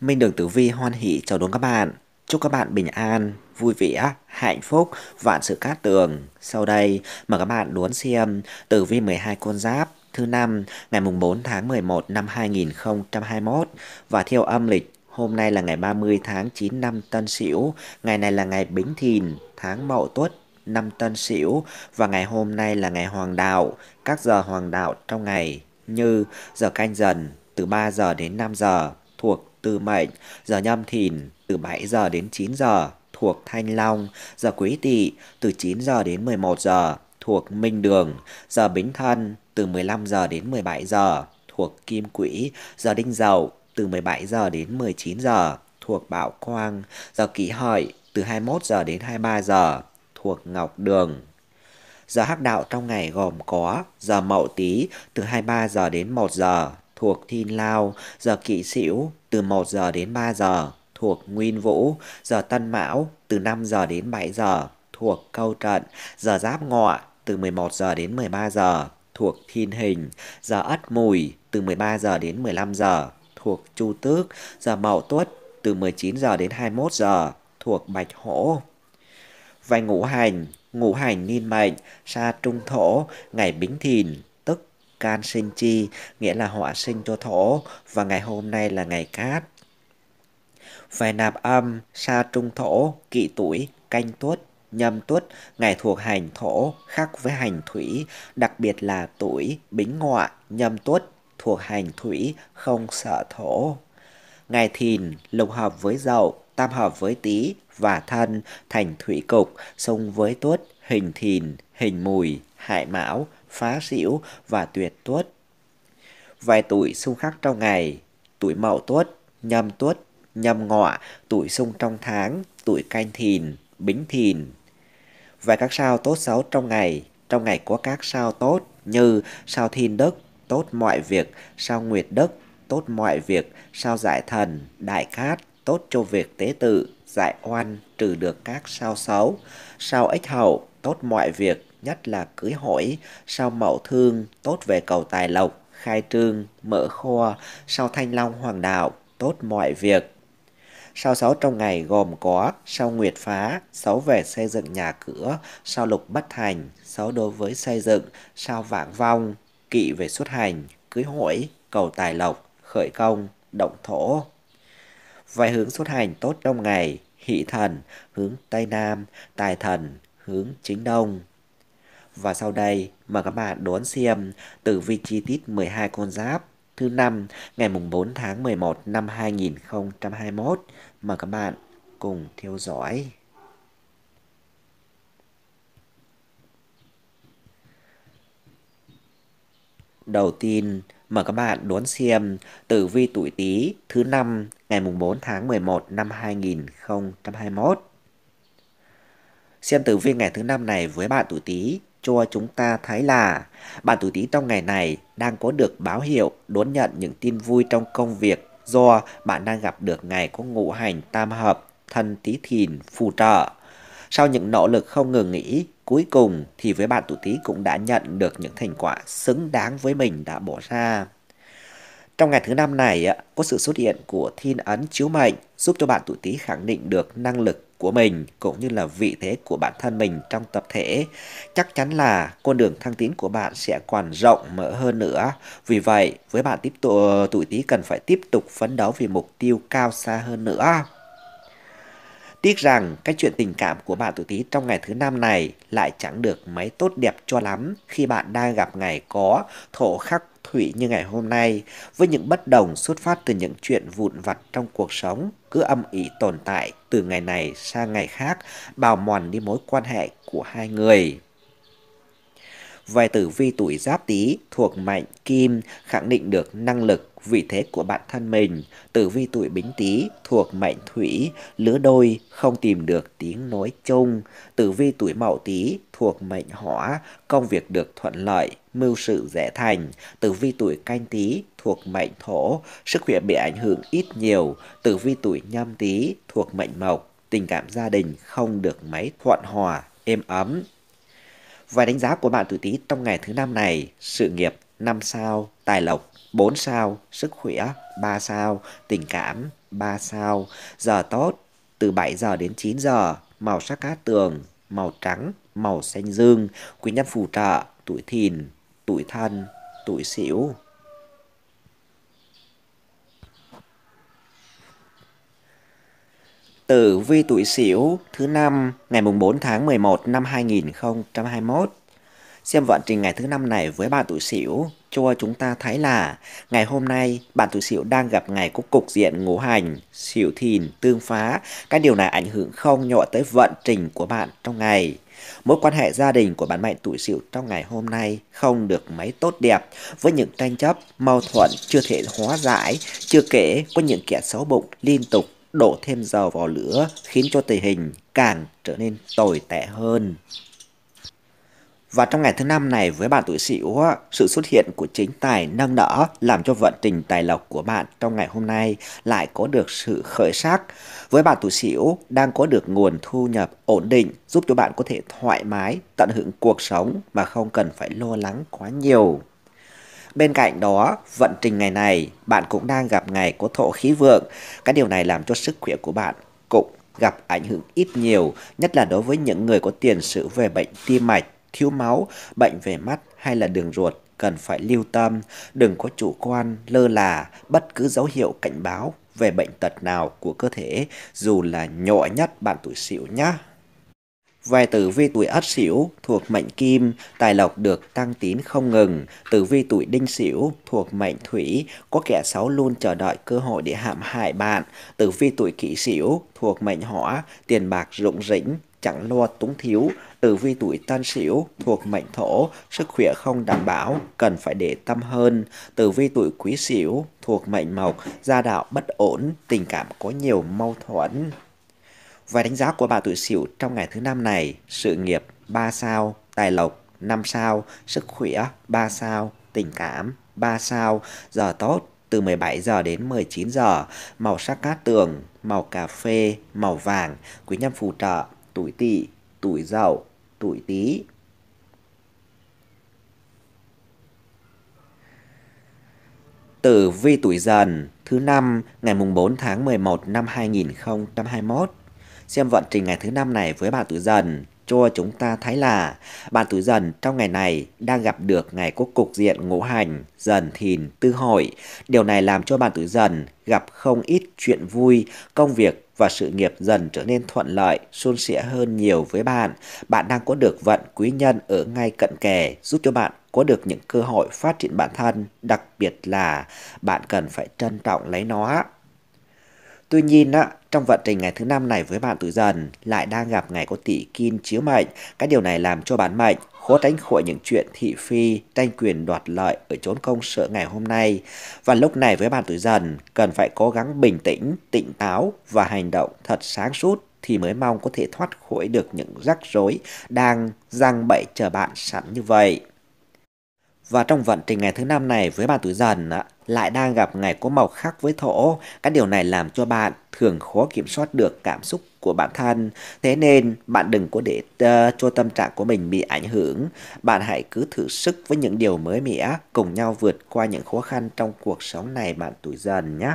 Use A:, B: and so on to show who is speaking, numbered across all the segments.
A: Minh Đường Tử Vi hoan hỷ chào đón các bạn. Chúc các bạn bình an, vui vẻ, hạnh phúc, vạn sự cát tường. Sau đây, mời các bạn đón xem Tử Vi 12 con giáp thứ năm ngày mùng 4 tháng 11 năm 2021 và theo âm lịch Hôm nay là ngày 30 tháng 9 năm Tân Sửu, ngày này là ngày Bính Thìn, tháng Mậu Tuất năm Tân Sửu và ngày hôm nay là ngày Hoàng đạo. Các giờ Hoàng đạo trong ngày như giờ canh dần từ 3 giờ đến 5 giờ thuộc Tư Mệnh, giờ Nhâm Thìn từ 7 giờ đến 9 giờ thuộc Thanh Long, giờ Quý Tỵ từ 9 giờ đến 11 giờ thuộc Minh Đường, giờ Bính Thân từ 15 giờ đến 17 giờ thuộc Kim Quỹ, giờ Đinh Dậu từ 17 giờ đến 19 giờ thuộc Bảo Quang, giờ Kỷ Hợi từ 21 giờ đến 23 giờ thuộc Ngọc Đường. Giờ hắc đạo trong ngày gồm có giờ Mậu Tý từ 23 giờ đến 1 giờ thuộc Thiên Lao, giờ kỵ Sửu từ 1 giờ đến 3 giờ thuộc Nguyên Vũ, giờ Tân Mão từ 5 giờ đến 7 giờ thuộc Câu Trận, giờ Giáp Ngọ từ 11 giờ đến 13 giờ thuộc Thiên Hình, giờ Ất Mùi từ 13 giờ đến 15 giờ thuộc Chu Tước, giờ Mậu Tuất từ 19 giờ đến 21 giờ thuộc Bạch Hổ. Vài ngũ hành, ngũ hành niên mệnh, sa trung thổ, ngày bính thìn, can sinh chi, nghĩa là họa sinh cho thổ, và ngày hôm nay là ngày cát. Phải nạp âm, sa trung thổ, kỵ tuổi, canh tuất, nhâm tuất, ngày thuộc hành thổ, khác với hành thủy, đặc biệt là tuổi, bính ngọa, nhâm tuất, thuộc hành thủy, không sợ thổ. Ngày thìn, lục hợp với dậu, tam hợp với tý và thân, thành thủy cục, xung với tuất, hình thìn, hình mùi, hại mão, phá xỉu và tuyệt tuất. Vài tuổi xung khắc trong ngày, tuổi mậu tuất, nhâm tuất, nhâm ngọ, tuổi xung trong tháng, tuổi canh thìn, bính thìn. Vài các sao tốt xấu trong ngày, trong ngày có các sao tốt như sao thiên đức, tốt mọi việc, sao nguyệt đức, tốt mọi việc, sao giải thần, đại cát, tốt cho việc tế tự, giải oan, trừ được các sao xấu, sao ích hậu, tốt mọi việc, nhất là cưới hỏi, sau mậu thương, tốt về cầu tài lộc, khai trương, mở kho, sau thanh long hoàng đạo, tốt mọi việc. Sao sáu trong ngày gồm có sao nguyệt phá, sáu về xây dựng nhà cửa, sao lục bất thành, sáu đối với xây dựng, sao vạn vong, kỵ về xuất hành, cưới hỏi, cầu tài lộc, khởi công, động thổ. vài hướng xuất hành tốt trong ngày, hỷ thần, hướng Tây Nam, tài thần, hướng Chính Đông và sau đây mời các bạn đón xem tử vi chi tiết 12 con giáp thứ năm ngày mùng 4 tháng 11 năm 2021. Mời các bạn cùng theo dõi. Đầu tiên, mời các bạn đón xem tử vi tuổi Tý thứ năm ngày mùng 4 tháng 11 năm 2021. Xem tử vi ngày thứ năm này với bạn tuổi Tý cho chúng ta thấy là bạn tuổi Tý trong ngày này đang có được báo hiệu đón nhận những tin vui trong công việc do bạn đang gặp được ngày có ngũ hành tam hợp thân Tý Thìn phù trợ. Sau những nỗ lực không ngừng nghỉ, cuối cùng thì với bạn tuổi Tý cũng đã nhận được những thành quả xứng đáng với mình đã bỏ ra. Trong ngày thứ năm này, có sự xuất hiện của thiên ấn chiếu mệnh giúp cho bạn tuổi Tý khẳng định được năng lực của mình cũng như là vị thế của bản thân mình trong tập thể. Chắc chắn là con đường thăng tiến của bạn sẽ còn rộng mở hơn nữa. Vì vậy, với bạn tiếp tục tuổi Tý cần phải tiếp tục phấn đấu vì mục tiêu cao xa hơn nữa. Tiếc rằng cái chuyện tình cảm của bạn tuổi Tý trong ngày thứ năm này lại chẳng được mấy tốt đẹp cho lắm khi bạn đang gặp ngày có thổ khắc thủy như ngày hôm nay, với những bất đồng xuất phát từ những chuyện vụn vặt trong cuộc sống, cứ âm ỉ tồn tại từ ngày này sang ngày khác, bào mòn đi mối quan hệ của hai người. Về tử vi tuổi giáp tý thuộc mệnh kim khẳng định được năng lực, vị thế của bản thân mình. Tử vi tuổi bính tý thuộc mệnh thủy, lứa đôi không tìm được tiếng nói chung. Tử vi tuổi mậu tý thuộc mệnh hỏa, công việc được thuận lợi, mưu sự dễ thành. Tử vi tuổi canh tý thuộc mệnh thổ, sức khỏe bị ảnh hưởng ít nhiều. Tử vi tuổi nhâm tý thuộc mệnh mộc, tình cảm gia đình không được mấy thuận hòa, êm ấm. Và đánh giá của bạn tuổi Tý trong ngày thứ năm này, sự nghiệp 5 sao, tài lộc 4 sao, sức khỏe 3 sao, tình cảm 3 sao, giờ tốt từ 7 giờ đến 9 giờ, màu sắc cát tường, màu trắng, màu xanh dương, quý nhân phù trợ, tuổi thìn, tuổi thân, tuổi sửu. tử vi tuổi Sửu thứ năm ngày mùng 4 tháng 11 năm 2021. Xem vận trình ngày thứ năm này với bạn tuổi Sửu cho chúng ta thấy là ngày hôm nay bạn tuổi Sửu đang gặp ngày có cục diện ngũ hành, Sửu Thìn tương phá, cái điều này ảnh hưởng không nhỏ tới vận trình của bạn trong ngày. Mối quan hệ gia đình của bạn mệnh tuổi Sửu trong ngày hôm nay không được mấy tốt đẹp với những tranh chấp, mâu thuẫn chưa thể hóa giải, chưa kể có những kẻ xấu bụng liên tục đổ thêm dầu vào lửa khiến cho tình hình càng trở nên tồi tệ hơn. Và trong ngày thứ năm này với bạn tuổi sửu, sự xuất hiện của chính tài nâng đỡ làm cho vận trình tài lộc của bạn trong ngày hôm nay lại có được sự khởi sắc. Với bạn tuổi sửu đang có được nguồn thu nhập ổn định giúp cho bạn có thể thoải mái tận hưởng cuộc sống mà không cần phải lo lắng quá nhiều. Bên cạnh đó, vận trình ngày này, bạn cũng đang gặp ngày có thổ khí vượng. các điều này làm cho sức khỏe của bạn cũng gặp ảnh hưởng ít nhiều, nhất là đối với những người có tiền sử về bệnh tim mạch, thiếu máu, bệnh về mắt hay là đường ruột cần phải lưu tâm, đừng có chủ quan, lơ là bất cứ dấu hiệu cảnh báo về bệnh tật nào của cơ thể, dù là nhỏ nhất bạn tuổi xỉu nhá. Vài tử vi tuổi ất sửu thuộc mệnh kim, tài lộc được tăng tín không ngừng. Tử vi tuổi đinh sửu thuộc mệnh thủy, có kẻ xấu luôn chờ đợi cơ hội để hãm hại bạn. Tử vi tuổi kỷ sửu thuộc mệnh hỏa, tiền bạc rụng rỉnh, chẳng lo túng thiếu. Tử vi tuổi tân sửu thuộc mệnh thổ, sức khỏe không đảm bảo, cần phải để tâm hơn. Tử vi tuổi quý sửu thuộc mệnh mộc, gia đạo bất ổn, tình cảm có nhiều mâu thuẫn. Và đánh giá của bà tuổi Sửu trong ngày thứ năm này, sự nghiệp 3 sao, tài lộc 5 sao, sức khỏe 3 sao, tình cảm 3 sao, giờ tốt từ 17 giờ đến 19 giờ, màu sắc cát tường, màu cà phê, màu vàng, quý nhân phù trợ, tuổi tỵ, tuổi dậu, tuổi tý. Tử vi tuổi dần thứ năm ngày mùng 4 tháng 11 năm 2021 xem vận trình ngày thứ năm này với bạn tuổi dần cho chúng ta thấy là bạn tuổi dần trong ngày này đang gặp được ngày có cục diện ngũ hành dần thìn tư hội điều này làm cho bạn tuổi dần gặp không ít chuyện vui công việc và sự nghiệp dần trở nên thuận lợi, suôn sẻ hơn nhiều với bạn. Bạn đang có được vận quý nhân ở ngay cận kề, giúp cho bạn có được những cơ hội phát triển bản thân, đặc biệt là bạn cần phải trân trọng lấy nó. Tuy nhiên, á, trong vận trình ngày thứ năm này với bạn tuổi dần lại đang gặp ngày có tỷ kim chiếu mệnh. Cái điều này làm cho bản mệnh khó tránh khỏi những chuyện thị phi, tranh quyền đoạt lợi ở chốn công sở ngày hôm nay. Và lúc này với bạn tuổi dần cần phải cố gắng bình tĩnh, tỉnh táo và hành động thật sáng suốt thì mới mong có thể thoát khỏi được những rắc rối đang răng bẫy chờ bạn sẵn như vậy. Và trong vận trình ngày thứ năm này với bạn tuổi dần lại đang gặp ngày có màu khác với thổ. Cái điều này làm cho bạn thường khó kiểm soát được cảm xúc của bản thân. Thế nên bạn đừng có để uh, cho tâm trạng của mình bị ảnh hưởng. Bạn hãy cứ thử sức với những điều mới mẻ, cùng nhau vượt qua những khó khăn trong cuộc sống này bạn tuổi dần nhé.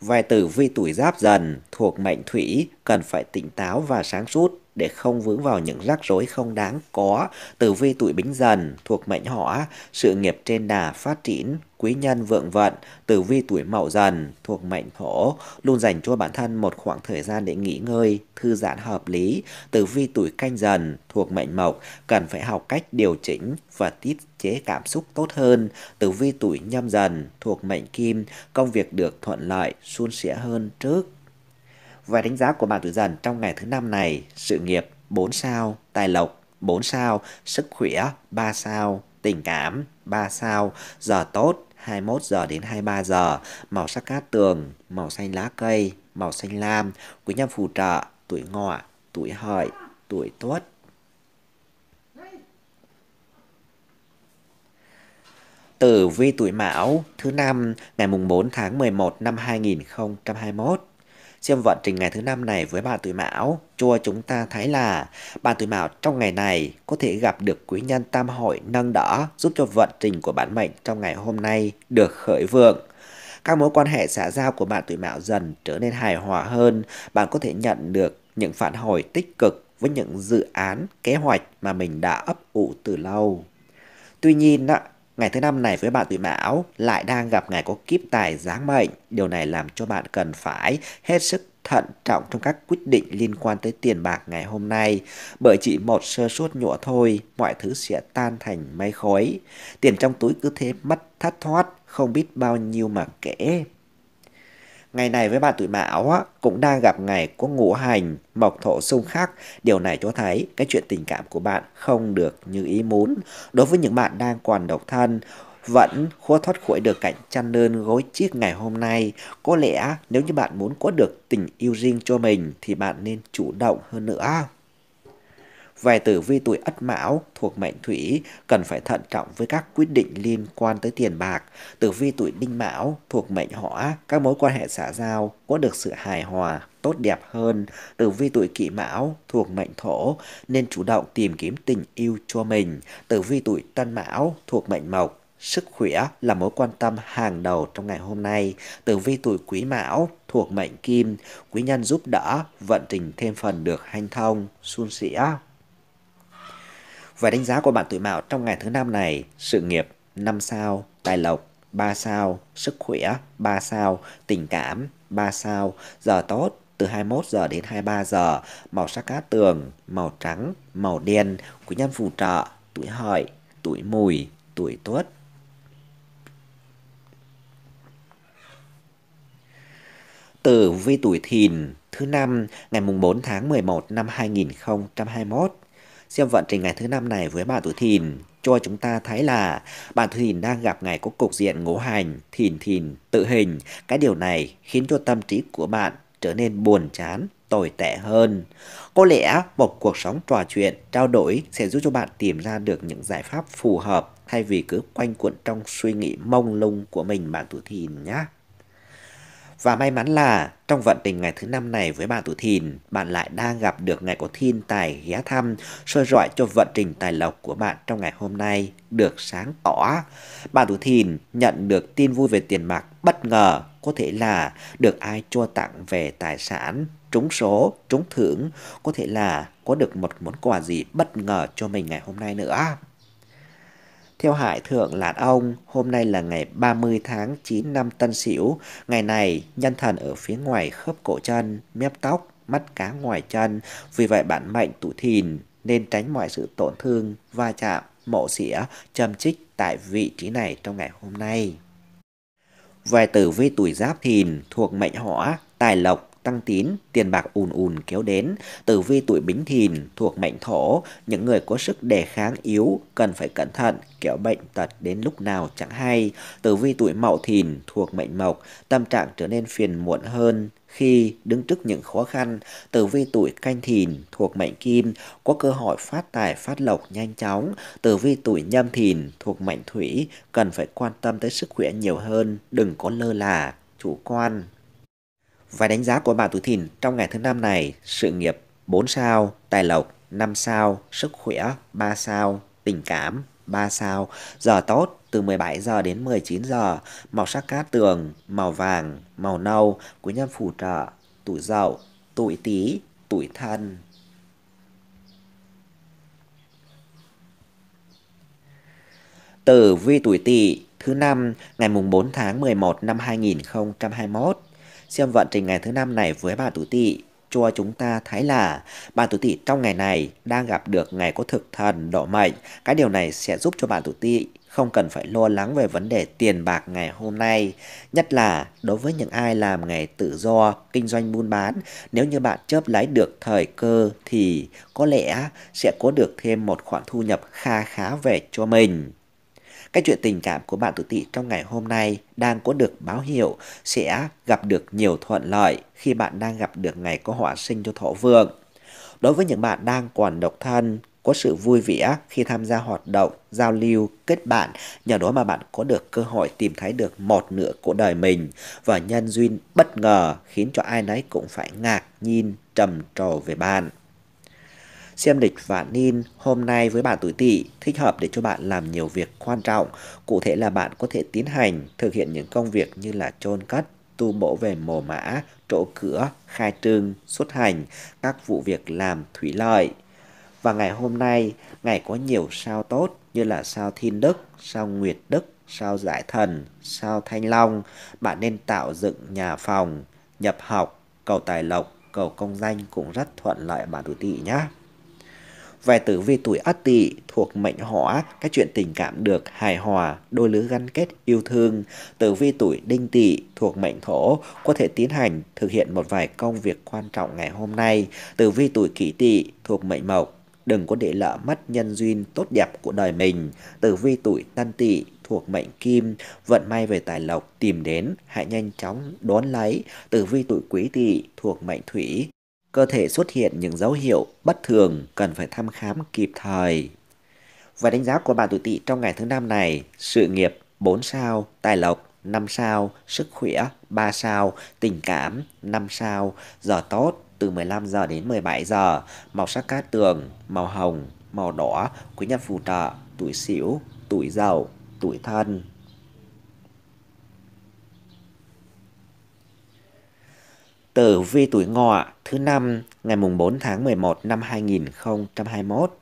A: Vài tử vi tuổi giáp dần thuộc mệnh thủy cần phải tỉnh táo và sáng suốt để không vướng vào những rắc rối không đáng có từ vi tuổi bính dần thuộc mệnh hỏa, sự nghiệp trên đà phát triển quý nhân vượng vận tử vi tuổi mậu dần thuộc mệnh thổ luôn dành cho bản thân một khoảng thời gian để nghỉ ngơi thư giãn hợp lý tử vi tuổi canh dần thuộc mệnh mộc cần phải học cách điều chỉnh và tiết chế cảm xúc tốt hơn tử vi tuổi nhâm dần thuộc mệnh kim công việc được thuận lợi suôn sẻ hơn trước và đánh giá của bạn tuổi Dần trong ngày thứ năm này, sự nghiệp 4 sao, tài lộc 4 sao, sức khỏe 3 sao, tình cảm 3 sao, giờ tốt 21 giờ đến 23 giờ, màu sắc cát tường, màu xanh lá cây, màu xanh lam, quý nhân phù trợ, tuổi ngọ, tuổi hợi, tuổi tuất. Tử vi tuổi Mão thứ năm ngày mùng 4 tháng 11 năm 2021 xem vận trình ngày thứ năm này với bạn tuổi Mão cho chúng ta thấy là bạn tuổi Mão trong ngày này có thể gặp được quý nhân tam hội nâng đỡ giúp cho vận trình của bản mệnh trong ngày hôm nay được khởi vượng. Các mối quan hệ xã giao của bạn tuổi Mão dần trở nên hài hòa hơn, bạn có thể nhận được những phản hồi tích cực với những dự án, kế hoạch mà mình đã ấp ủ từ lâu. Tuy nhiên, Ngày thứ năm này với bạn tuổi mão lại đang gặp ngày có kiếp tài giáng mệnh. Điều này làm cho bạn cần phải hết sức thận trọng trong các quyết định liên quan tới tiền bạc ngày hôm nay, bởi chỉ một sơ suất nhỏ thôi, mọi thứ sẽ tan thành mây khói. Tiền trong túi cứ thế mất thắt thoát, không biết bao nhiêu mà kể. Ngày này với bạn tuổi mão á, cũng đang gặp ngày có ngũ hành, mộc thổ xung khắc. Điều này cho thấy cái chuyện tình cảm của bạn không được như ý muốn. Đối với những bạn đang còn độc thân, vẫn khó thoát khỏi được cảnh chăn đơn gối chiếc ngày hôm nay. Có lẽ nếu như bạn muốn có được tình yêu riêng cho mình thì bạn nên chủ động hơn nữa về tử vi tuổi Ất Mão thuộc mệnh Thủy cần phải thận trọng với các quyết định liên quan tới tiền bạc. Tử vi tuổi Đinh Mão thuộc mệnh Hỏa, các mối quan hệ xã giao có được sự hài hòa, tốt đẹp hơn. Tử vi tuổi Kỷ Mão thuộc mệnh Thổ nên chủ động tìm kiếm tình yêu cho mình. Tử vi tuổi Tân Mão thuộc mệnh Mộc sức khỏe là mối quan tâm hàng đầu trong ngày hôm nay. Tử vi tuổi quý mão thuộc mệnh kim, quý nhân giúp đỡ, vận trình thêm phần được hanh thông, suôn sẻ, và đánh giá của bạn tuổi mão trong ngày thứ năm này, sự nghiệp 5 sao, tài lộc 3 sao, sức khỏe 3 sao, tình cảm 3 sao, giờ tốt từ 21 giờ đến 23 giờ, màu sắc cát tường, màu trắng, màu đen, quý nhân phù trợ, tuổi hợi, tuổi mùi, tuổi tuất. Tử vi tuổi thìn thứ năm ngày mùng 4 tháng 11 năm 2021 xem vận trình ngày thứ năm này với bạn tuổi thìn cho chúng ta thấy là bạn tuổi thìn đang gặp ngày có cục diện ngũ hành, thìn thìn, tự hình. Cái điều này khiến cho tâm trí của bạn trở nên buồn chán, tồi tệ hơn. Có lẽ một cuộc sống trò chuyện, trao đổi sẽ giúp cho bạn tìm ra được những giải pháp phù hợp thay vì cứ quanh cuộn trong suy nghĩ mông lung của mình bạn tuổi thìn nhé. Và may mắn là trong vận tình ngày thứ năm này với bạn tuổi thìn, bạn lại đang gặp được ngày có thiên tài ghé thăm, soi rọi cho vận trình tài lộc của bạn trong ngày hôm nay được sáng tỏ. Bạn tuổi thìn nhận được tin vui về tiền bạc bất ngờ, có thể là được ai cho tặng về tài sản, trúng số, trúng thưởng, có thể là có được một món quà gì bất ngờ cho mình ngày hôm nay nữa. Theo Hải Thượng Lạt Ông, hôm nay là ngày 30 tháng 9 năm Tân Sửu. Ngày này, nhân thần ở phía ngoài khớp cổ chân, mép tóc, mắt cá ngoài chân. Vì vậy bản mệnh tụ thìn nên tránh mọi sự tổn thương, va chạm, mộ xỉa, châm chích tại vị trí này trong ngày hôm nay. vài tử vi tuổi giáp thìn thuộc mệnh hỏa, tài lộc, tăng tín, tiền bạc ùn ùn kéo đến, tử vi tuổi bính thìn thuộc mệnh thổ, những người có sức đề kháng yếu cần phải cẩn thận, kéo bệnh tật đến lúc nào chẳng hay. Tử vi tuổi mậu thìn thuộc mệnh mộc, tâm trạng trở nên phiền muộn hơn, khi đứng trước những khó khăn, tử vi tuổi canh thìn thuộc mệnh kim có cơ hội phát tài phát lộc nhanh chóng, tử vi tuổi nhâm thìn thuộc mệnh thủy cần phải quan tâm tới sức khỏe nhiều hơn, đừng có lơ là, chủ quan. Và đánh giá của bạn tuổi thìn trong ngày thứ năm này, sự nghiệp 4 sao, tài lộc 5 sao, sức khỏe 3 sao, tình cảm 3 sao, giờ tốt từ 17 giờ đến 19 giờ, màu sắc cát tường, màu vàng, màu nâu, quý nhân phù trợ, tuổi dậu, tuổi tý, tuổi thân. từ vi tuổi tỵ thứ năm ngày mùng 4 tháng 11 năm 2021 xem vận trình ngày thứ năm này với bà tuổi tỵ cho chúng ta thấy là bạn tuổi tỵ trong ngày này đang gặp được ngày có thực thần độ mệnh. Cái điều này sẽ giúp cho bạn tuổi tỵ không cần phải lo lắng về vấn đề tiền bạc ngày hôm nay. Nhất là đối với những ai làm nghề tự do, kinh doanh buôn bán, nếu như bạn chớp lấy được thời cơ thì có lẽ sẽ có được thêm một khoản thu nhập kha khá về cho mình. Cái chuyện tình cảm của bạn tuổi tỵ trong ngày hôm nay đang có được báo hiệu sẽ gặp được nhiều thuận lợi khi bạn đang gặp được ngày có họa sinh cho thổ vượng. Đối với những bạn đang còn độc thân, có sự vui vẻ khi tham gia hoạt động, giao lưu, kết bạn, nhờ đó mà bạn có được cơ hội tìm thấy được một nửa của đời mình và nhân duyên bất ngờ khiến cho ai nấy cũng phải ngạc nhiên trầm trồ về bạn. Xem lịch và nin hôm nay với bạn tuổi tỵ thích hợp để cho bạn làm nhiều việc quan trọng. Cụ thể là bạn có thể tiến hành, thực hiện những công việc như là chôn cất, tu bổ về mồ mã, trổ cửa, khai trương, xuất hành, các vụ việc làm thủy lợi. Và ngày hôm nay, ngày có nhiều sao tốt như là sao thiên đức, sao nguyệt đức, sao giải thần, sao thanh long. Bạn nên tạo dựng nhà phòng, nhập học, cầu tài lộc, cầu công danh cũng rất thuận lợi bạn tuổi tỵ nhé. Vài tử vi tuổi Ất Tỵ thuộc mệnh Hỏa, các chuyện tình cảm được hài hòa, đôi lứa gắn kết yêu thương. Tử vi tuổi Đinh Tỵ thuộc mệnh Thổ, có thể tiến hành thực hiện một vài công việc quan trọng ngày hôm nay. Tử vi tuổi Kỷ Tỵ thuộc mệnh Mộc, đừng có để lỡ mất nhân duyên tốt đẹp của đời mình. Tử vi tuổi Tân Tỵ thuộc mệnh kim, vận may về tài lộc tìm đến, hãy nhanh chóng đón lấy. Tử vi tuổi Quý Tỵ thuộc mệnh thủy, cơ thể xuất hiện những dấu hiệu bất thường cần phải thăm khám kịp thời. Và đánh giá của bạn tuổi tỵ trong ngày thứ năm này, sự nghiệp 4 sao, tài lộc 5 sao, sức khỏe 3 sao, tình cảm 5 sao, giờ tốt từ 15 giờ đến 17 giờ, màu sắc cát tường, màu hồng, màu đỏ, quý nhân phù trợ, tuổi sửu, tuổi giàu, tuổi thân. tử vi tuổi ngọ thứ năm ngày mùng 4 tháng 11 năm 2021.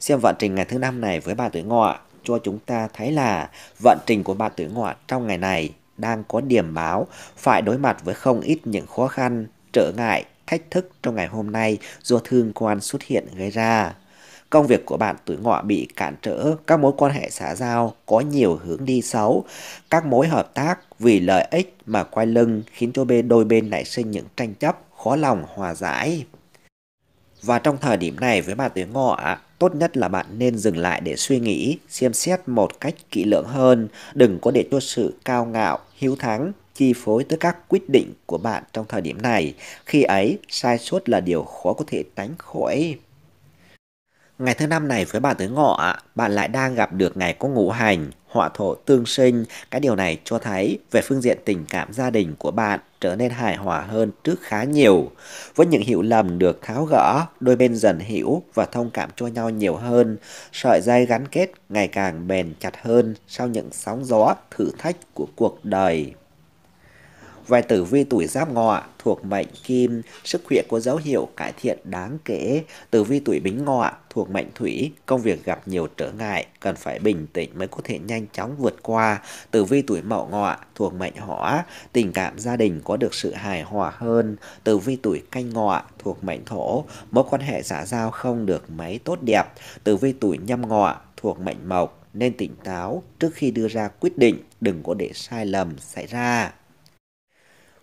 A: Xem vận trình ngày thứ năm này với bạn tuổi ngọ cho chúng ta thấy là vận trình của bạn tuổi ngọ trong ngày này đang có điểm báo phải đối mặt với không ít những khó khăn, trở ngại, thách thức trong ngày hôm nay do thương quan xuất hiện gây ra. Công việc của bạn tuổi ngọ bị cản trở, các mối quan hệ xã giao có nhiều hướng đi xấu, các mối hợp tác vì lợi ích mà quay lưng khiến cho bên đôi bên nảy sinh những tranh chấp, khó lòng hòa giải. Và trong thời điểm này với bạn tuổi ngọ, tốt nhất là bạn nên dừng lại để suy nghĩ, xem xét một cách kỹ lưỡng hơn, đừng có để cho sự cao ngạo, hiếu thắng chi phối tới các quyết định của bạn trong thời điểm này. Khi ấy, sai suất là điều khó có thể tránh khỏi. Ngày thứ năm này với bạn tới ngọ, bạn lại đang gặp được ngày có ngũ hành, họa thổ tương sinh. Cái điều này cho thấy về phương diện tình cảm gia đình của bạn trở nên hài hòa hơn trước khá nhiều. Với những hiểu lầm được tháo gỡ, đôi bên dần hiểu và thông cảm cho nhau nhiều hơn. Sợi dây gắn kết ngày càng bền chặt hơn sau những sóng gió thử thách của cuộc đời. Vài tử vi tuổi giáp ngọ thuộc mệnh kim, sức khỏe có dấu hiệu cải thiện đáng kể. Tử vi tuổi bính ngọ thuộc mệnh thủy, công việc gặp nhiều trở ngại, cần phải bình tĩnh mới có thể nhanh chóng vượt qua. Tử vi tuổi mậu ngọ thuộc mệnh hỏa, tình cảm gia đình có được sự hài hòa hơn. Tử vi tuổi canh ngọ thuộc mệnh thổ, mối quan hệ xã giao không được mấy tốt đẹp. Tử vi tuổi nhâm ngọ thuộc mệnh mộc, nên tỉnh táo trước khi đưa ra quyết định, đừng có để sai lầm xảy ra.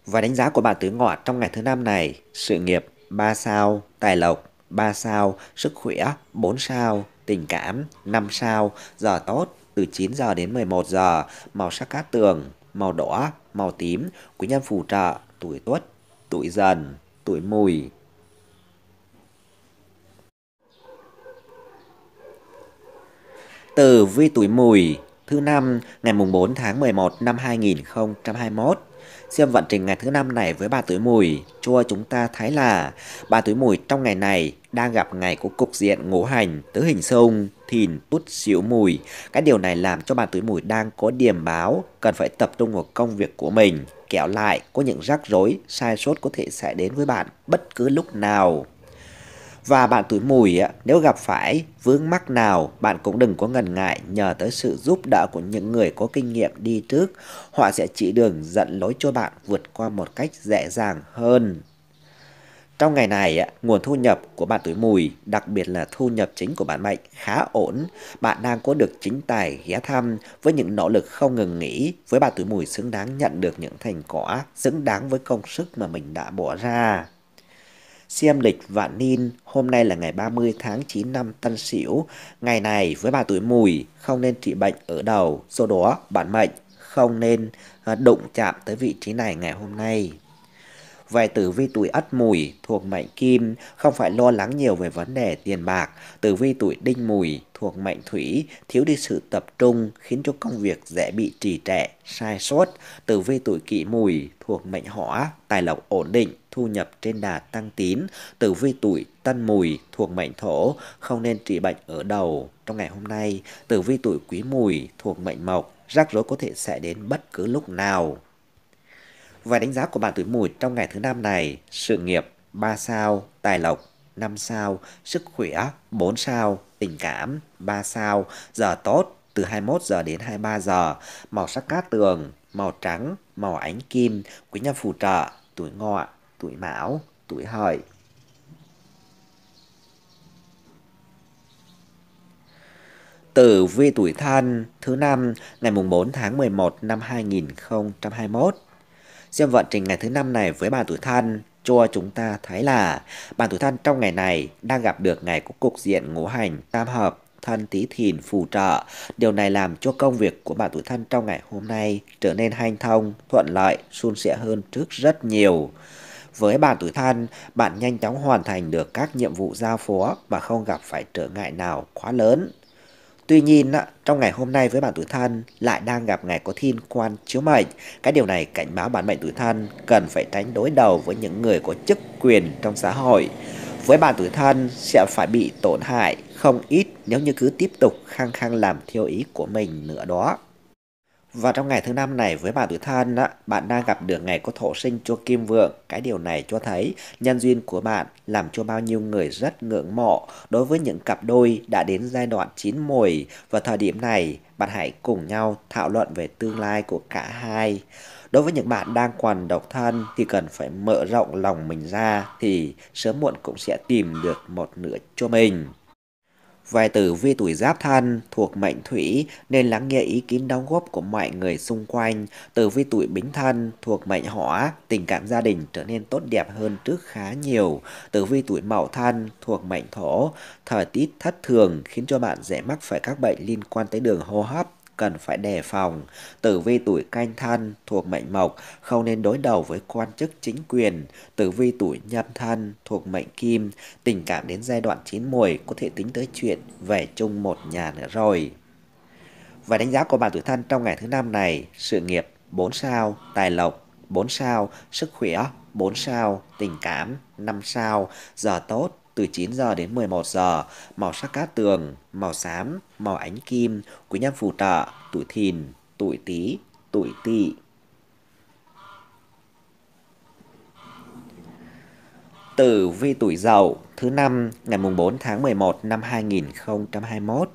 A: Và đánh giá của bà Tứ Ngọ trong ngày thứ năm này, sự nghiệp 3 sao, tài lộc 3 sao, sức khỏe 4 sao, tình cảm 5 sao, giờ tốt từ 9 giờ đến 11 giờ, màu sắc cát tường, màu đỏ, màu tím, quý nhân phù trợ, tuổi tuất, tuổi dần, tuổi mùi. từ vi tuổi mùi thứ năm ngày mùng 4 tháng 11 năm 2021 Xem vận trình ngày thứ năm này với bà tuổi mùi, chua chúng ta thấy là bà tuổi mùi trong ngày này đang gặp ngày của cục diện ngũ hành, tứ hình sông, thìn, tút xỉu mùi. Cái điều này làm cho bà tuổi mùi đang có điểm báo, cần phải tập trung vào công việc của mình. Kéo lại, có những rắc rối, sai sót có thể sẽ đến với bạn bất cứ lúc nào. Và bạn tuổi mùi nếu gặp phải vướng mắc nào bạn cũng đừng có ngần ngại nhờ tới sự giúp đỡ của những người có kinh nghiệm đi trước. Họ sẽ chỉ đường dẫn lối cho bạn vượt qua một cách dễ dàng hơn. Trong ngày này, nguồn thu nhập của bạn tuổi mùi, đặc biệt là thu nhập chính của bạn mệnh khá ổn. Bạn đang có được chính tài ghé thăm với những nỗ lực không ngừng nghỉ với bạn tuổi mùi xứng đáng nhận được những thành quả, xứng đáng với công sức mà mình đã bỏ ra. Xem lịch vạn niên, hôm nay là ngày 30 tháng 9 năm Tân Sửu. Ngày này với bà tuổi mùi không nên trị bệnh ở đầu, do đó bản mệnh không nên à, đụng chạm tới vị trí này ngày hôm nay. Về tử vi tuổi ất mùi thuộc mệnh kim, không phải lo lắng nhiều về vấn đề tiền bạc. Tử vi tuổi đinh mùi thuộc mệnh thủy, thiếu đi sự tập trung khiến cho công việc dễ bị trì trệ, sai sót. Tử vi tuổi kỷ mùi thuộc mệnh hỏa, tài lộc ổn định, thu nhập trên đà tăng tín, tử vi tuổi tân mùi thuộc mệnh thổ, không nên trị bệnh ở đầu. Trong ngày hôm nay, tử vi tuổi quý mùi thuộc mệnh mộc, rắc rối có thể sẽ đến bất cứ lúc nào. Và đánh giá của bạn tuổi mùi trong ngày thứ năm này, sự nghiệp 3 sao, tài lộc 5 sao, sức khỏe 4 sao, tình cảm 3 sao, giờ tốt từ 21 giờ đến 23 giờ, màu sắc cát tường, màu trắng, màu ánh kim, quý nhân phù trợ, tuổi ngọ tuổi mão, tuổi hợi. Tử vi tuổi thân thứ năm ngày mùng 4 tháng 11 năm 2021. Xem vận trình ngày thứ năm này với bà tuổi thân cho chúng ta thấy là bạn tuổi thân trong ngày này đang gặp được ngày có cục diện ngũ hành tam hợp thân tí thìn phù trợ. Điều này làm cho công việc của bạn tuổi thân trong ngày hôm nay trở nên hanh thông, thuận lợi, suôn sẻ hơn trước rất nhiều. Với bản tuổi than, bạn nhanh chóng hoàn thành được các nhiệm vụ giao phó mà không gặp phải trở ngại nào quá lớn. Tuy nhiên, trong ngày hôm nay với bản tuổi than lại đang gặp ngày có thiên quan chiếu mệnh. Cái điều này cảnh báo bản mệnh tuổi than cần phải tránh đối đầu với những người có chức quyền trong xã hội. Với bản tuổi than sẽ phải bị tổn hại không ít nếu như cứ tiếp tục khăng khăng làm theo ý của mình nữa đó. Và trong ngày thứ năm này với bạn tuổi thân, á, bạn đang gặp được ngày có thổ sinh cho kim vượng. Cái điều này cho thấy nhân duyên của bạn làm cho bao nhiêu người rất ngưỡng mộ. Đối với những cặp đôi đã đến giai đoạn chín mùi và thời điểm này, bạn hãy cùng nhau thảo luận về tương lai của cả hai. Đối với những bạn đang còn độc thân thì cần phải mở rộng lòng mình ra thì sớm muộn cũng sẽ tìm được một nửa cho mình. Vài tử vi tuổi giáp thân thuộc mệnh thủy nên lắng nghe ý kiến đóng góp của mọi người xung quanh. Tử vi tuổi bính thân thuộc mệnh hỏa, tình cảm gia đình trở nên tốt đẹp hơn trước khá nhiều. Tử vi tuổi mậu thân thuộc mệnh thổ, thời tiết thất thường khiến cho bạn dễ mắc phải các bệnh liên quan tới đường hô hấp cần phải đề phòng. Tử vi tuổi canh thân thuộc mệnh mộc, không nên đối đầu với quan chức chính quyền. Tử vi tuổi nhâm thân thuộc mệnh kim, tình cảm đến giai đoạn chín mùi có thể tính tới chuyện về chung một nhà nữa rồi. Và đánh giá của bạn tuổi thân trong ngày thứ năm này, sự nghiệp 4 sao, tài lộc 4 sao, sức khỏe 4 sao, tình cảm 5 sao, giờ tốt từ 9 giờ đến 11 giờ, màu sắc cát tường, màu xám, màu ánh kim, quý nhân phù trợ, tuổi thìn, tuổi tý, tuổi tỵ. Tử vi tuổi Dậu thứ năm ngày mùng 4 tháng 11 năm 2021.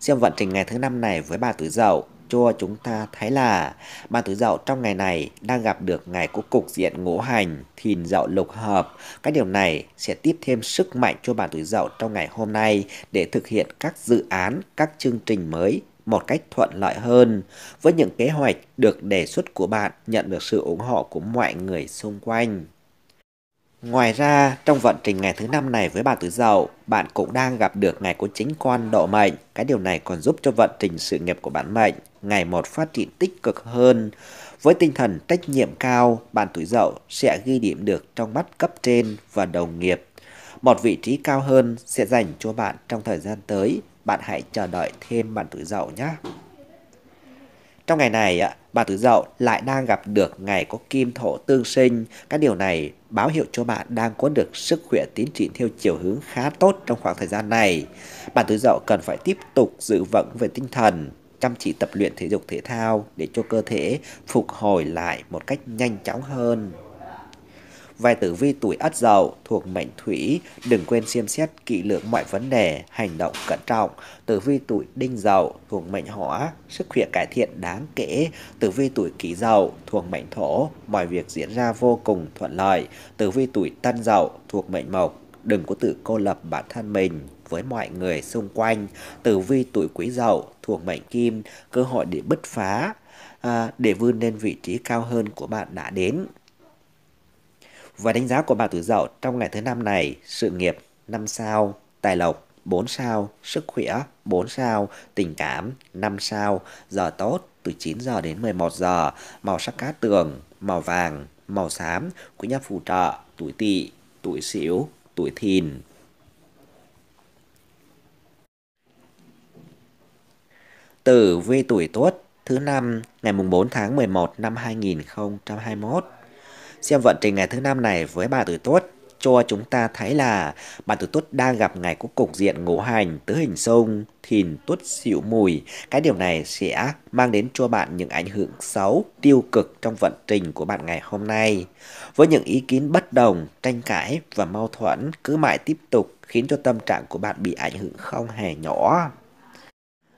A: Xem vận trình ngày thứ năm này với bà tuổi Dậu cho chúng ta thấy là bạn tuổi dậu trong ngày này đang gặp được ngày của cục diện ngũ hành thìn dậu lục hợp. các điều này sẽ tiếp thêm sức mạnh cho bạn tuổi dậu trong ngày hôm nay để thực hiện các dự án, các chương trình mới một cách thuận lợi hơn với những kế hoạch được đề xuất của bạn nhận được sự ủng hộ của mọi người xung quanh. Ngoài ra, trong vận trình ngày thứ năm này với bạn tuổi Dậu, bạn cũng đang gặp được ngày của chính quan độ mệnh. Cái điều này còn giúp cho vận trình sự nghiệp của bạn mệnh ngày một phát triển tích cực hơn. Với tinh thần trách nhiệm cao, bạn tuổi dậu sẽ ghi điểm được trong mắt cấp trên và đồng nghiệp. Một vị trí cao hơn sẽ dành cho bạn trong thời gian tới. Bạn hãy chờ đợi thêm bạn tuổi dậu nhé. Trong ngày này, bạn tuổi dậu lại đang gặp được ngày có kim thổ tương sinh. Các điều này báo hiệu cho bạn đang có được sức khỏe tiến triển theo chiều hướng khá tốt trong khoảng thời gian này. Bạn tuổi dậu cần phải tiếp tục giữ vững về tinh thần, chăm chỉ tập luyện thể dục thể thao để cho cơ thể phục hồi lại một cách nhanh chóng hơn. Vài tử vi tuổi ất dậu thuộc mệnh thủy, đừng quên xem xét kỹ lưỡng mọi vấn đề, hành động cẩn trọng. Tử vi tuổi đinh dậu thuộc mệnh hỏa, sức khỏe cải thiện đáng kể. Tử vi tuổi kỷ dậu thuộc mệnh thổ, mọi việc diễn ra vô cùng thuận lợi. Tử vi tuổi tân dậu thuộc mệnh mộc, đừng có tự cô lập bản thân mình với mọi người xung quanh. Tử vi tuổi quý dậu thuộc mệnh kim, cơ hội để bứt phá, à, để vươn lên vị trí cao hơn của bạn đã đến. Và đánh giá của bạn tuổi dậu trong ngày thứ năm này, sự nghiệp 5 sao, tài lộc 4 sao, sức khỏe 4 sao, tình cảm 5 sao, giờ tốt từ 9 giờ đến 11 giờ, màu sắc cá tường, màu vàng, màu xám, quý nhân phù trợ, tuổi tỵ, tuổi sửu, tuổi thìn. tử vi tuổi tuất thứ năm ngày mùng 4 tháng 11 năm 2021. Xem vận trình ngày thứ năm này với bà tuổi tuất cho chúng ta thấy là bạn tuổi tuất đang gặp ngày có cục diện ngũ hành tứ hình xung thìn tuất xịu mùi cái điều này sẽ mang đến cho bạn những ảnh hưởng xấu tiêu cực trong vận trình của bạn ngày hôm nay với những ý kiến bất đồng tranh cãi và mâu thuẫn cứ mãi tiếp tục khiến cho tâm trạng của bạn bị ảnh hưởng không hề nhỏ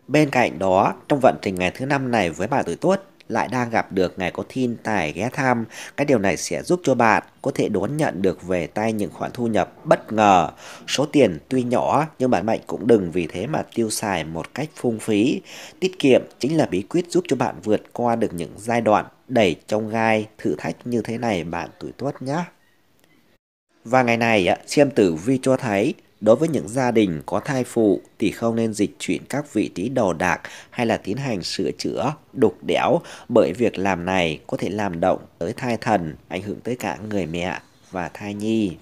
A: Bên cạnh đó, trong vận trình ngày thứ năm này với bạn tuổi tốt, lại đang gặp được ngày có thiên tài ghé thăm. Cái điều này sẽ giúp cho bạn có thể đón nhận được về tay những khoản thu nhập bất ngờ. Số tiền tuy nhỏ nhưng bạn mạnh cũng đừng vì thế mà tiêu xài một cách phung phí. Tiết kiệm chính là bí quyết giúp cho bạn vượt qua được những giai đoạn đầy trong gai, thử thách như thế này bạn tuổi tuất nhé. Và ngày này, xem tử vi cho thấy Đối với những gia đình có thai phụ thì không nên dịch chuyển các vị trí đồ đạc hay là tiến hành sửa chữa, đục đẽo bởi việc làm này có thể làm động tới thai thần, ảnh hưởng tới cả người mẹ và thai nhi.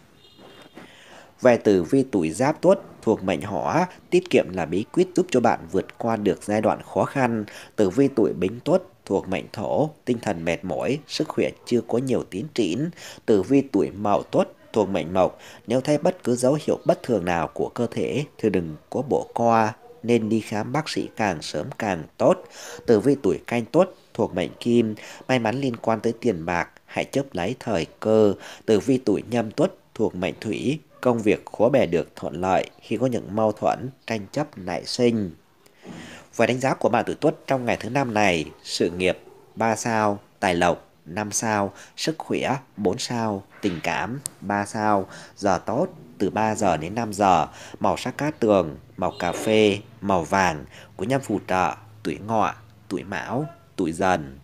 A: Về tử vi tuổi giáp tuất thuộc mệnh hỏa, tiết kiệm là bí quyết giúp cho bạn vượt qua được giai đoạn khó khăn. Tử vi tuổi bính tuất thuộc mệnh thổ, tinh thần mệt mỏi, sức khỏe chưa có nhiều tiến triển. Tử vi tuổi mậu tuất thuộc mệnh mộc, nếu thấy bất cứ dấu hiệu bất thường nào của cơ thể thì đừng có bỏ qua, nên đi khám bác sĩ càng sớm càng tốt. Tử vi tuổi canh tốt thuộc mệnh kim, may mắn liên quan tới tiền bạc, hãy chấp lấy thời cơ. Tử vi tuổi nhâm tuất thuộc mệnh thủy, công việc khó bè được thuận lợi khi có những mâu thuẫn, tranh chấp nảy sinh. Và đánh giá của bạn tuổi tuất trong ngày thứ năm này, sự nghiệp 3 sao, tài lộc 5 sao, sức khỏe 4 sao, tình cảm 3 sao, giờ tốt từ 3 giờ đến 5 giờ, màu sắc cát tường, màu cà phê, màu vàng, của nhâm phù trợ, tuổi ngọ, tuổi mão, tuổi dần.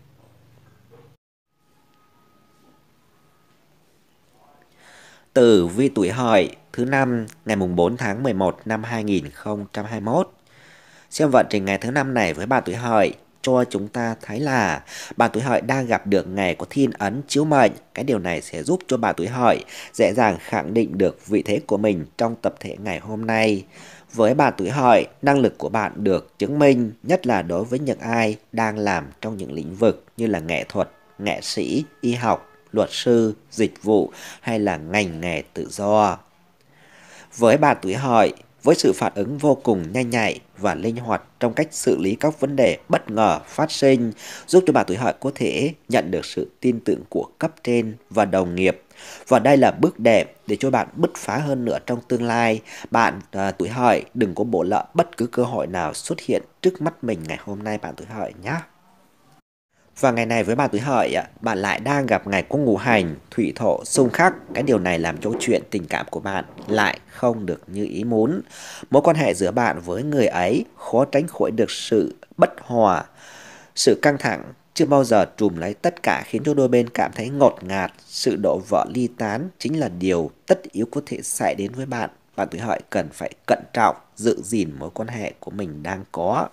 A: Từ vi tuổi hợi thứ năm ngày mùng 4 tháng 11 năm 2021. Xem vận trình ngày thứ năm này với bà tuổi hợi cho chúng ta thấy là bà tuổi hợi đang gặp được ngày có thiên ấn chiếu mệnh. Cái điều này sẽ giúp cho bà tuổi hợi dễ dàng khẳng định được vị thế của mình trong tập thể ngày hôm nay. Với bà tuổi hợi, năng lực của bạn được chứng minh, nhất là đối với những ai đang làm trong những lĩnh vực như là nghệ thuật, nghệ sĩ, y học, luật sư, dịch vụ hay là ngành nghề tự do. Với bà tuổi hợi, với sự phản ứng vô cùng nhanh nhạy và linh hoạt trong cách xử lý các vấn đề bất ngờ phát sinh, giúp cho bà tuổi hợi có thể nhận được sự tin tưởng của cấp trên và đồng nghiệp. Và đây là bước đẹp để cho bạn bứt phá hơn nữa trong tương lai. Bạn à, tuổi hợi đừng có bỏ lỡ bất cứ cơ hội nào xuất hiện trước mắt mình ngày hôm nay bạn tuổi hợi nhé. Và ngày này với bạn tuổi Hợi, bạn lại đang gặp ngày cung ngũ hành, thủy thổ, xung khắc. Cái điều này làm cho chuyện tình cảm của bạn lại không được như ý muốn. Mối quan hệ giữa bạn với người ấy khó tránh khỏi được sự bất hòa, sự căng thẳng, chưa bao giờ trùm lấy tất cả khiến cho đôi bên cảm thấy ngột ngạt. Sự đổ vỡ ly tán chính là điều tất yếu có thể xảy đến với bạn. Bạn tuổi hợi cần phải cẩn trọng, giữ gìn mối quan hệ của mình đang có.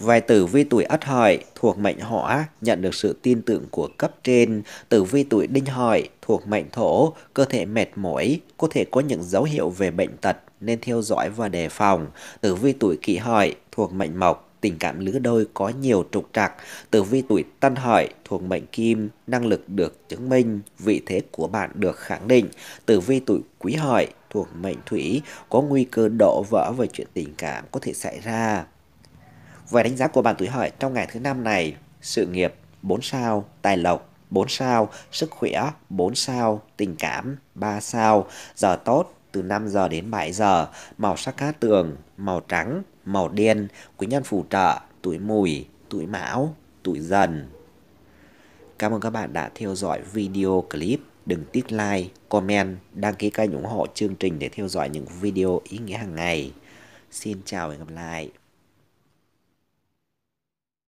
A: Vài tử vi tuổi ất hợi thuộc mệnh hỏa nhận được sự tin tưởng của cấp trên, tử vi tuổi đinh hợi thuộc mệnh thổ, cơ thể mệt mỏi, có thể có những dấu hiệu về bệnh tật nên theo dõi và đề phòng. Tử vi tuổi kỷ hợi thuộc mệnh mộc, tình cảm lứa đôi có nhiều trục trặc. Tử vi tuổi tân hợi thuộc mệnh kim, năng lực được chứng minh, vị thế của bạn được khẳng định. Tử vi tuổi quý hợi thuộc mệnh thủy có nguy cơ đổ vỡ về chuyện tình cảm có thể xảy ra. Vậy đánh giá của bạn tuổi hợi trong ngày thứ năm này, sự nghiệp 4 sao, tài lộc 4 sao, sức khỏe 4 sao, tình cảm 3 sao, giờ tốt từ 5 giờ đến 7 giờ, màu sắc cát tường, màu trắng, màu đen, quý nhân phù trợ, tuổi mùi, tuổi mão, tuổi dần. Cảm ơn các bạn đã theo dõi video clip. Đừng tiếc like, comment, đăng ký kênh ủng hộ chương trình để theo dõi những video ý nghĩa hàng ngày. Xin chào và hẹn gặp lại.